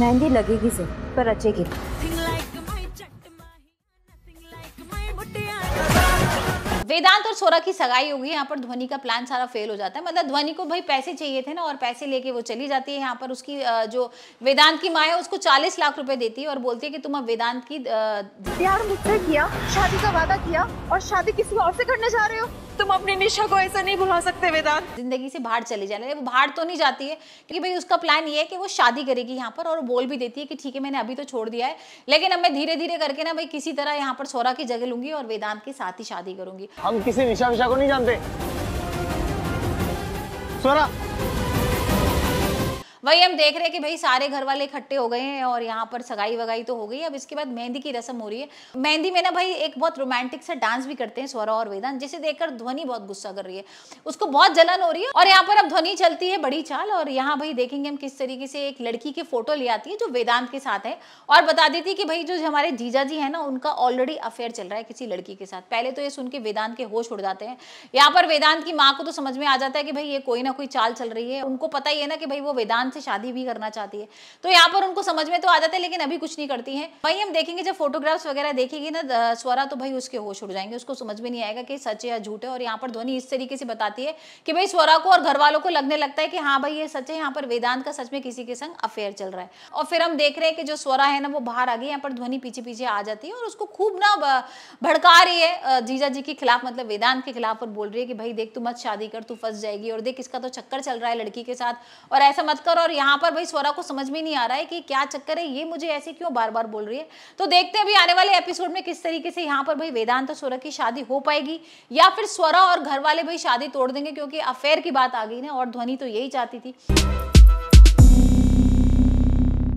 मेहंदी लगेगी सर पर रचेगी वेदांत और सोरा की सगाई होगी यहाँ पर ध्वनि का प्लान सारा फेल हो जाता है मतलब ध्वनि को भाई पैसे चाहिए थे ना और पैसे लेके वो चली जाती है यहाँ पर उसकी जो वेदांत की माँ है उसको 40 लाख रुपए देती है और बोलती है कि तुम अब वेदांत की प्यार मुझसे किया शादी का वादा किया और शादी किसी और से करने जा रहे हो तुम अपनी निशा को ऐसा नहीं भुला सकते वेदांत जिंदगी से बाहर चले जाने वो बाहर तो नहीं जाती है क्योंकि भाई उसका प्लान ये है कि वो शादी करेगी यहाँ पर और बोल भी देती है कि ठीक है मैंने अभी तो छोड़ दिया है लेकिन अब मैं धीरे धीरे करके ना भाई किसी तरह यहाँ पर सोरा की जगह लूंगी और वेदांत के साथ ही शादी करूंगी हम किसी निशा विशा को नहीं जानते सोरा वही हम देख रहे हैं कि भाई सारे घर वाले इकट्ठे हो गए हैं और यहाँ पर सगाई वगाई तो हो गई अब इसके बाद मेहंदी की रस्म हो रही है मेहंदी में ना भाई एक बहुत रोमांटिक सा डांस भी करते हैं स्वरा और वेदांत जिसे देखकर ध्वनि बहुत गुस्सा कर रही है उसको बहुत जलन हो रही है और यहाँ पर अब ध्वनि चलती है बड़ी चाल और यहाँ भाई देखेंगे हम किस तरीके से एक लड़की की फोटो ले आती है जो वेदांत के साथ है और बता देती है कि भाई जो हमारे जीजा जी है ना उनका ऑलरेडी अफेयर चल रहा है किसी लड़की के साथ पहले तो ये सुन के वेदांत के होश उड़ जाते हैं यहाँ पर वेदांत की माँ को तो समझ में आ जाता है कि भाई ये कोई ना कोई चाल चल रही है उनको पता ही है ना कि भाई वो वेदांत से शादी भी करना चाहती है तो यहाँ पर उनको समझ में तो आ जाता है लेकिन अभी कुछ नहीं करती है वही हम देखेंगे जब फोटोग्राफ्स वगैरह देखेगी ना स्वरा तो भाई उसके होश उड़ जाएंगे उसको समझ में नहीं आएगा कि सच है या झूठ है और यहाँ पर ध्वनि इस तरीके से बताती है कि भाई स्वरा को और घर वालों को लगने लगता है कि हाँ भाई ये सच है यहाँ पर वेदांत का सच में किसी के संग अफेयर चल रहा है और फिर हम देख रहे हैं कि जो स्वरा है ना वो बाहर आ गई यहाँ पर ध्वनि पीछे पीछे आ जाती है और उसको खूब ना भड़का रही है जीजा जी के खिलाफ मतलब वेदांत के खिलाफ और बोल रही है कि भाई देख तू मत शादी कर तू फंस जाएगी और देख इसका तो चक्कर चल रहा है लड़की के साथ और ऐसा मत कर और यहाँ पर भाई स्वरा को समझ में नहीं आ रहा है कि क्या चक्कर है ये मुझे ऐसे क्यों बार बार बोल रही है तो देखते हैं अभी आने वाले एपिसोड में किस तरीके से यहाँ पर भाई वेदांत और स्वरा की शादी हो पाएगी या फिर स्वरा और घर वाले भाई शादी तोड़ देंगे क्योंकि अफेयर की बात आ गई ना और ध्वनि तो यही चाहती थी